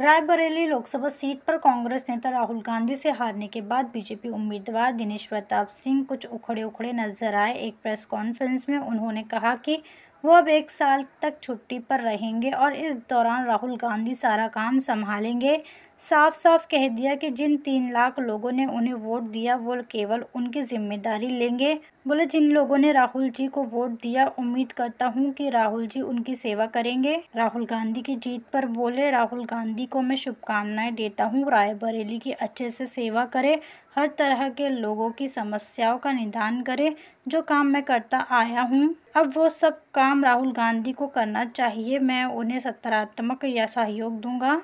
Raebareli Lok Sabha seat पर कांग्रेस नेता राहुल गांधी से हारने के बाद बीजेपी उम्मीदवार दिनेश प्रताप सिंह कुछ उखड़े उखड़े नजर आए एक प्रेस कॉन्फ्रेंस में उन्होंने कहा कि वो अब एक साल तक छुट्टी पर रहेंगे और इस दौरान राहुल गांधी सारा काम संभालेंगे साफ साफ कह दिया कि जिन तीन लाख लोगों ने उन्हें वोट दिया वो केवल उनकी जिम्मेदारी लेंगे बोले जिन लोगों ने राहुल जी को वोट दिया उम्मीद करता हूं कि राहुल जी उनकी सेवा करेंगे राहुल गांधी की जीत पर बोले राहुल गांधी को मैं शुभकामनाएं देता हूं रायबरेली की अच्छे से सेवा करे हर तरह के लोगों की समस्याओं का निदान करे जो काम मैं करता आया हूँ अब वो सब काम राहुल गांधी को करना चाहिए मैं उन्हें सकारात्मक या सहयोग दूंगा